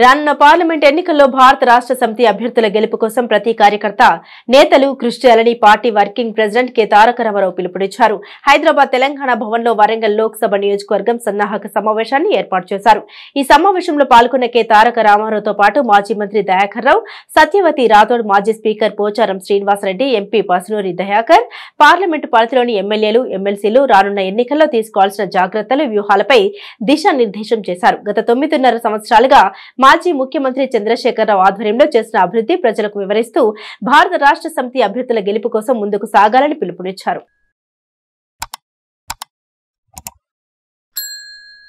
రానున్న పార్లమెంట్ ఎన్నికల్లో భారత రాష్ట్ర సమితి అభ్యర్థుల గెలుపు కోసం ప్రతి కార్యకర్త నేతలు కృషి చేయాలని party working president K Taraka Rama Rao పిలుపునిచ్చారు హైదరాబాద్ తెలంగాణ భవన్లో వరంగల్ లోక్సభ నియోజకవర్గం సన్నాహక సమావేశాన్ని ఏర్పాటు చేశారు ఈ సమావేశంలో పాల్గొన్న కె తారక రామారావుతో పాటు మాజీ మంత్రి దయాకర్ రావు సత్యవతి రాథోడ్ మాజీ speaker Pocharam Srinivasa Reddy MP Pasunuri Dayakar parliament పరిధిలోని ఎమ్మెల్యేలు ఎమ్మెల్సీలు రానున్న ఎన్నికల్లో తీసుకోవాల్సిన జాగ్రత్తలు వ్యూహాలపై దిశానిర్దేశం చేశారు గత తొమ్మిదిన్నర సంవత్సరాలుగా మాజీ ముఖ్యమంత్రి చంద్రశేఖరరావు ఆధ్వర్యంలో చేసిన అభివృద్ధి ప్రజలకు వివరిస్తూ భారత రాష్ట్ర సమితి అభ్యర్థుల గెలుపు కోసం ముందుకు సాగాలని పిలుపునిచ్చారు